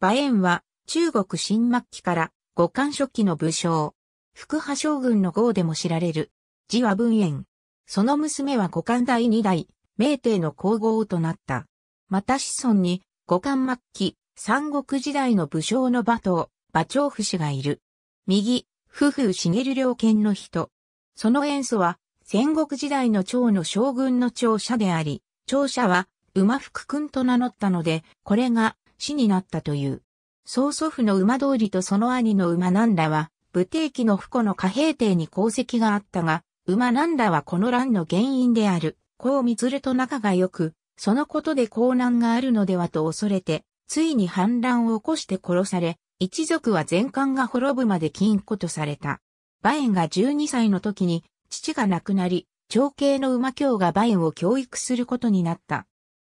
馬縁は中国新末期から五冠初期の武将。福波将軍の号でも知られる。字は文縁。その娘は五冠第二代、明帝の皇后となった。また子孫に五冠末期、三国時代の武将の馬頭、馬長夫氏がいる。右、夫婦茂良犬の人。その縁素は戦国時代の長の将軍の長者であり、長者は馬福君と名乗ったので、これが死になったという。曽祖父の馬通りとその兄の馬南だは、武帝紀の父子の貨幣帝に功績があったが、馬南だはこの乱の原因である、孔光と仲が良く、そのことで高難があるのではと恐れて、ついに反乱を起こして殺され、一族は全艦が滅ぶまで禁錮とされた。馬縁が12歳の時に、父が亡くなり、長兄の馬京が馬縁を教育することになった。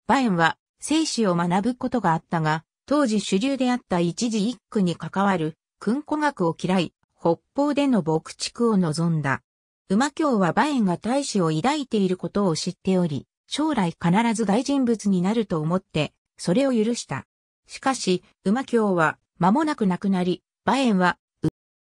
馬縁は、生死を学ぶことがあったが、当時主流であった一時一句に関わる、訓古学を嫌い、北方での牧畜を望んだ。馬京は馬縁が大使を抱いていることを知っており、将来必ず大人物になると思って、それを許した。しかし、馬京は間もなく亡くなり、馬縁は、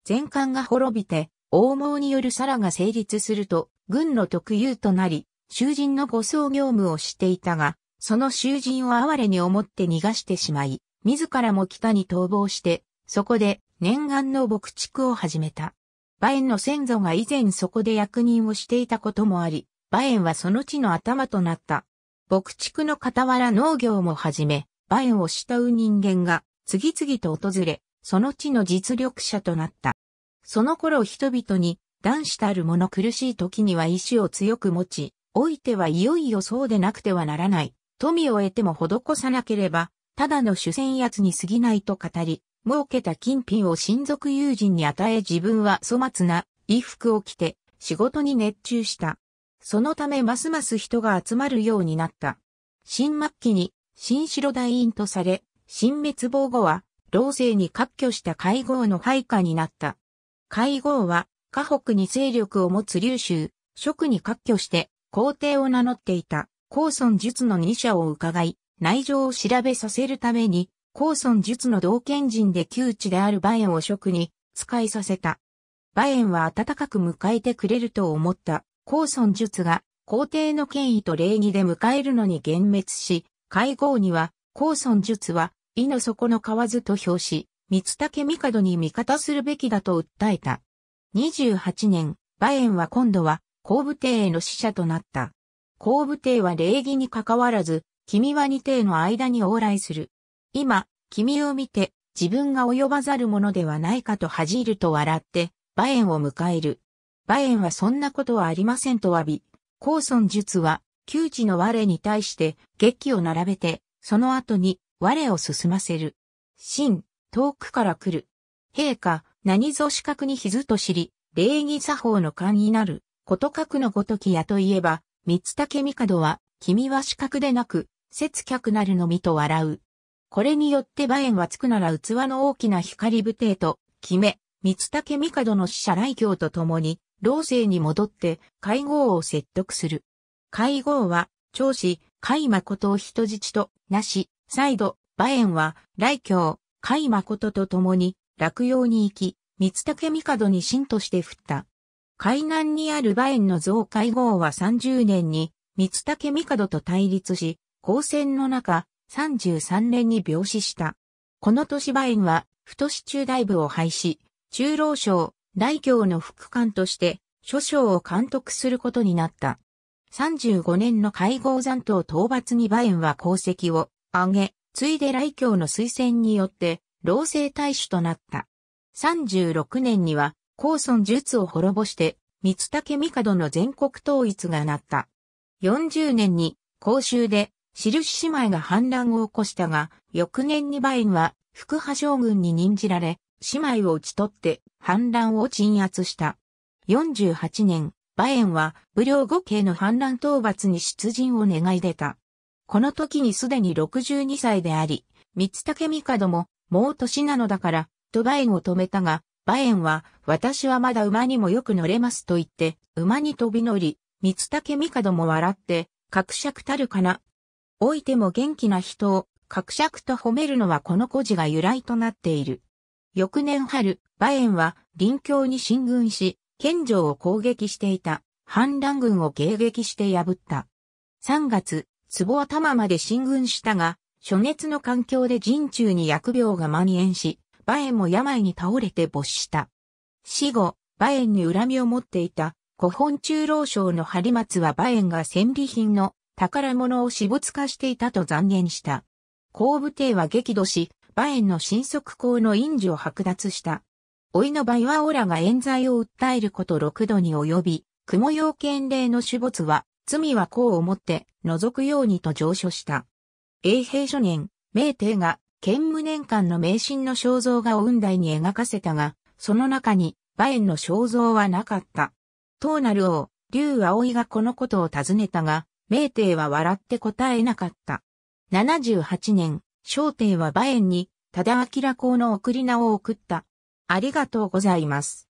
全艦が滅びて、王毛による皿が成立すると、軍の特有となり、囚人の護送業務をしていたが、その囚人を哀れに思って逃がしてしまい、自らも北に逃亡して、そこで念願の牧畜を始めた。馬園の先祖が以前そこで役人をしていたこともあり、馬園はその地の頭となった。牧畜の傍ら農業も始め、馬園を慕う人間が次々と訪れ、その地の実力者となった。その頃人々に、男子たる者苦しい時には意志を強く持ち、おいてはいよいよそうでなくてはならない。富を得ても施さなければ、ただの主戦奴に過ぎないと語り、儲けた金品を親族友人に与え自分は粗末な衣服を着て仕事に熱中した。そのためますます人が集まるようになった。新末期に新城大院とされ、新滅亡後は、老政に割拠した会合の配下になった。会合は、河北に勢力を持つ劉州、職に割拠して、皇帝を名乗っていた。高村術の二者を伺い、内情を調べさせるために、高村術の同県人で旧地である馬園を職に使いさせた。馬園は温かく迎えてくれると思った高村術が皇帝の権威と礼儀で迎えるのに幻滅し、会合には高村術は意の底の河津と表し、三竹帝に味方するべきだと訴えた。28年、馬園は今度は後部帝への使者となった。後武帝は礼儀に関わらず、君は二帝の間に往来する。今、君を見て、自分が及ばざるものではないかと恥じると笑って、馬縁を迎える。馬縁はそんなことはありませんと詫び、高尊術は、窮地の我に対して、劇を並べて、その後に、我を進ませる。真、遠くから来る。陛下、何ぞ資格にひずと知り、礼儀作法の勘になる、こと書くのごときやといえば、三つ竹帝は、君は四角でなく、節客なるのみと笑う。これによって馬縁はつくなら器の大きな光武帝と、決め、三つ竹帝の死者来京と共に、老生に戻って、会合を説得する。会合は、長子、海誠を人質と、なし、再度、馬縁は、来京、海誠と共に、落葉に行き、三つ竹帝に真として振った。海南にある馬園の増改号は30年に、三竹帝と対立し、交戦の中、33年に病死した。この年馬園は、太市中大部を廃止、中老省、大教の副官として、諸将を監督することになった。35年の会合残党討伐に馬園は功績を挙げ、ついで来教の推薦によって、老政大使となった。36年には、高村術を滅ぼして、三竹帝の全国統一がなった。40年に、公衆で、印姉妹が反乱を起こしたが、翌年にバインは、福派将軍に任じられ、姉妹を討ち取って、反乱を鎮圧した。48年、馬縁は武良五系の反乱討伐に出陣を願い出た。この時にすでに62歳であり、三竹帝ももう年なのだから、と馬縁を止めたが、馬ンは、私はまだ馬にもよく乗れますと言って、馬に飛び乗り、三竹帝も笑って、格尺たるかな。老いても元気な人を、格尺と褒めるのはこの故事が由来となっている。翌年春、馬ンは、臨京に進軍し、県城を攻撃していた、反乱軍を迎撃して破った。3月、壺頭まで進軍したが、初熱の環境で陣中に薬病が蔓延し、バエンも病に倒れて没した。死後、バエンに恨みを持っていた古本中老将の張松はバエンが戦利品の宝物を私物化していたと残念した。後部帝は激怒し、バエンの新速行の印字を剥奪した。老いのバイワオラが冤罪を訴えること6度に及び、雲用権令の主没は、罪は功をもって、除くようにと上書した。永平初年、明帝が剣無年間の名神の肖像画を雲台に描かせたが、その中に馬縁の肖像はなかった。東なる王、竜葵がこのことを尋ねたが、明帝は笑って答えなかった。78年、小帝は馬縁に、ただ明公の送り名を送った。ありがとうございます。